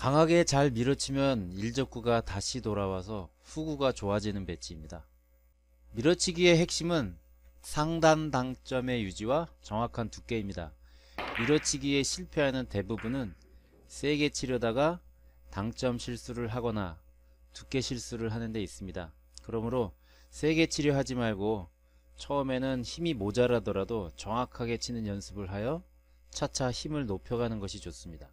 강하게 잘 밀어치면 일적구가 다시 돌아와서 후구가 좋아지는 배치입니다. 밀어치기의 핵심은 상단 당점의 유지와 정확한 두께입니다. 밀어치기에 실패하는 대부분은 세게 치려다가 당점 실수를 하거나 두께 실수를 하는 데 있습니다. 그러므로 세게 치려 하지 말고 처음에는 힘이 모자라더라도 정확하게 치는 연습을 하여 차차 힘을 높여가는 것이 좋습니다.